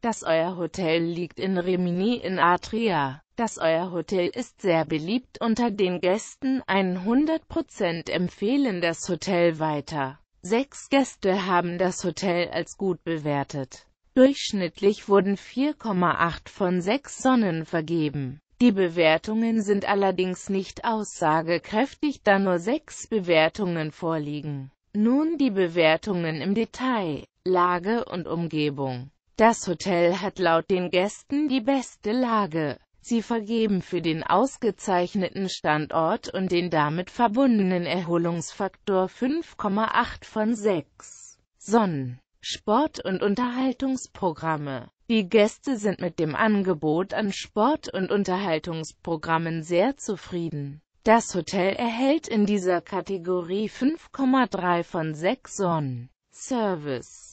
Das Euer Hotel liegt in Rimini in Atria. Das Euer Hotel ist sehr beliebt unter den Gästen, 100% empfehlen das Hotel weiter. Sechs Gäste haben das Hotel als gut bewertet. Durchschnittlich wurden 4,8 von 6 Sonnen vergeben. Die Bewertungen sind allerdings nicht aussagekräftig, da nur sechs Bewertungen vorliegen. Nun die Bewertungen im Detail, Lage und Umgebung. Das Hotel hat laut den Gästen die beste Lage. Sie vergeben für den ausgezeichneten Standort und den damit verbundenen Erholungsfaktor 5,8 von 6. Sonnen, Sport- und Unterhaltungsprogramme. Die Gäste sind mit dem Angebot an Sport- und Unterhaltungsprogrammen sehr zufrieden. Das Hotel erhält in dieser Kategorie 5,3 von 6 Sonnen. Service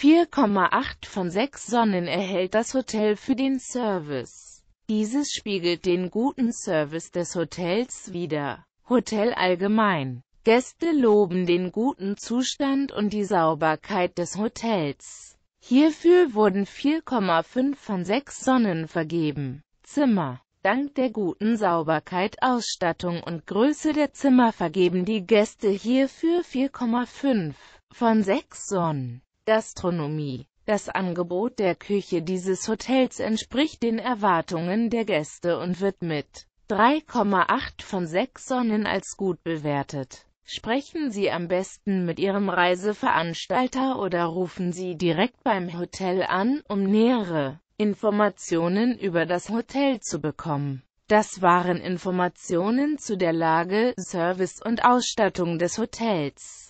4,8 von 6 Sonnen erhält das Hotel für den Service. Dieses spiegelt den guten Service des Hotels wider. Hotel allgemein. Gäste loben den guten Zustand und die Sauberkeit des Hotels. Hierfür wurden 4,5 von 6 Sonnen vergeben. Zimmer. Dank der guten Sauberkeit, Ausstattung und Größe der Zimmer vergeben die Gäste hierfür 4,5 von 6 Sonnen. Gastronomie das Angebot der Küche dieses Hotels entspricht den Erwartungen der Gäste und wird mit 3,8 von 6 Sonnen als gut bewertet. Sprechen Sie am besten mit Ihrem Reiseveranstalter oder rufen Sie direkt beim Hotel an, um nähere Informationen über das Hotel zu bekommen. Das waren Informationen zu der Lage, Service und Ausstattung des Hotels.